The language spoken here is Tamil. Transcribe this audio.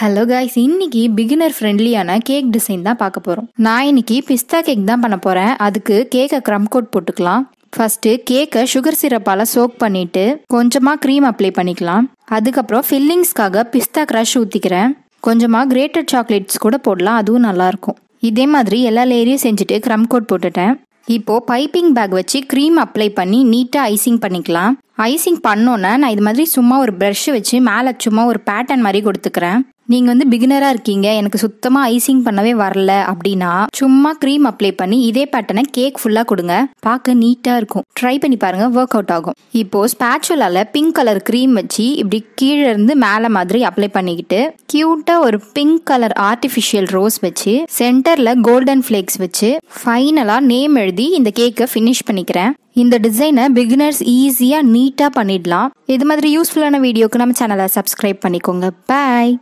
ஹலோ காய்ஸ் இன்னைக்கு பிகினர் ஃப்ரெண்ட்லியான கேக் டிசைன் தான் பார்க்க போகிறோம் நான் இன்னைக்கு பிஸ்தா கேக் தான் பண்ண போகிறேன் அதுக்கு கேக்கை க்ரம் கோட் போட்டுக்கலாம் ஃபஸ்ட்டு கேக்கை சுகர் சிரப்பால் சோக் பண்ணிவிட்டு கொஞ்சமாக க்ரீம் அப்ளை பண்ணிக்கலாம் அதுக்கப்புறம் ஃபில்லிங்ஸ்க்காக பிஸ்தா க்ரஷ் ஊற்றிக்கிறேன் கொஞ்சமாக கிரேட்டட் சாக்லேட்ஸ் கூட போடலாம் அதுவும் நல்லாயிருக்கும் இதே மாதிரி எல்லா லேயரையும் செஞ்சுட்டு க்ரம் கோட் போட்டுட்டேன் இப்போது பைப்பிங் பேக் வச்சு க்ரீம் அப்ளை பண்ணி நீட்டாக ஐசிங் பண்ணிக்கலாம் ஐசிங் பண்ணோன்னே நான் இது மாதிரி சும்மா ஒரு ப்ரஷ் வச்சு மேலே சும்மா ஒரு பேட்டர்ன் மாதிரி கொடுத்துக்கிறேன் நீங்கள் வந்து பிகினரா இருக்கீங்க எனக்கு சுத்தமாக ஐசிங் பண்ணவே வரல அப்படின்னா சும்மா க்ரீம் அப்ளை பண்ணி இதே பேட்டர்னை கேக் ஃபுல்லாக கொடுங்க பார்க்க நீட்டாக இருக்கும் ட்ரை பண்ணி பாருங்கள் ஒர்க் அவுட் ஆகும் இப்போ ஸ்பேச்சுலாவில் பிங்க் கலர் க்ரீம் வச்சு இப்படி கீழே இருந்து மேலே மாதிரி அப்ளை பண்ணிக்கிட்டு க்யூட்டாக ஒரு பிங்க் கலர் ஆர்டிஃபிஷியல் ரோஸ் வச்சு சென்டரில் கோல்டன் ஃப்ளேக்ஸ் வச்சு ஃபைனலாக நேம் எழுதி இந்த கேக்கை ஃபினிஷ் பண்ணிக்கிறேன் இந்த டிசைனை பிகினர்ஸ் ஈஸியாக நீட்டாக பண்ணிடலாம் இது மாதிரி யூஸ்ஃபுல்லான வீடியோக்கு நம்ம சேனலை சப்ஸ்கிரைப் பண்ணிக்கோங்க பாய்